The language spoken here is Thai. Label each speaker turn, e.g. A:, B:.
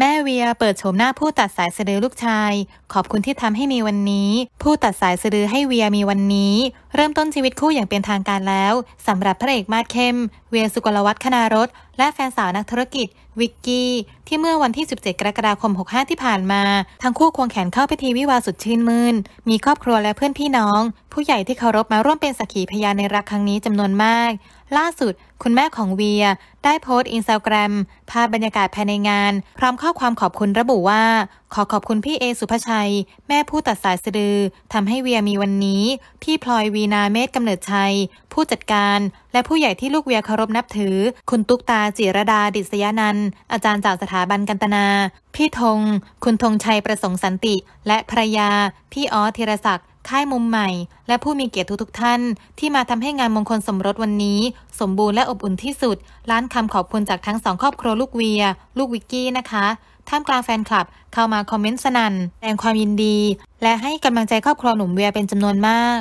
A: แม่เวียเปิดโฉมหน้าผู้ตัดสายสะดือลูกชาย ขอบคุณที่ทำให้มีวันนี้ ผู้ตัดสายสะดือให้เวียมีวันนี้ เริ่มต้นชีวิตคู่อย่างเป็นทางการแล้ว สำหรับพระเอกมาดเข้ม เวียสุกลวัฒน์คณารถและแฟนสาวนักธุรกิจวิกกี้ ที่เมื่อวันที่ 17 กรกฎาคม 65 ที่ผ่านมา ทั้งคู่ควงแขนเข้าพิธีวิวาสุดชื่นมืน่น มีครอบครัวและเพื่อนพี่น้องผู้ใหญ่ที่เคารพมาร่วมเป็นสักขีพยานในรักครั้งนี้จำนวนมาก ล่าสุด คุณแม่ของเวีย ได้โพสต์อินสตาแกรมภาพบรรยากาศภายในงาน พร้อมข้อความขอบคุณระบุว่าขอขอบคุณพี่เอสุภชัย แม่ผู้ตัดสายสะดือทำให้เวียมีวันนี้ พี่พลอยวีนาเมธกำเนิดชัย ผู้จัดการ และผู้ใหญ่ที่ลูกเวียเคารพนับถือ คุณตุ๊กตาจิรดาดิษยานันอาจารย์จากสถาบันกันตนา พี่ธง คุณธงชัยประสงค์สันติ และภรยาพี่ออธีรศักดิ์ค่ายมุมใหม่และผู้มีเกียรติทุกๆท่าน ที่มาทำให้งานมงคลสมรสวันนี้ สมบูรณ์และอบอุ่นที่สุดล้านคำขอบคุณจากทั้งสองครอบครัวลูกเวียลูกวิกกี้นะคะท่ามกลางแฟนคลับเข้ามาคอมเมนต์สนัน่นแสดงความยินดี และให้กำลังใจครอบครัวหนุ่มเวียเป็นจำนวนมาก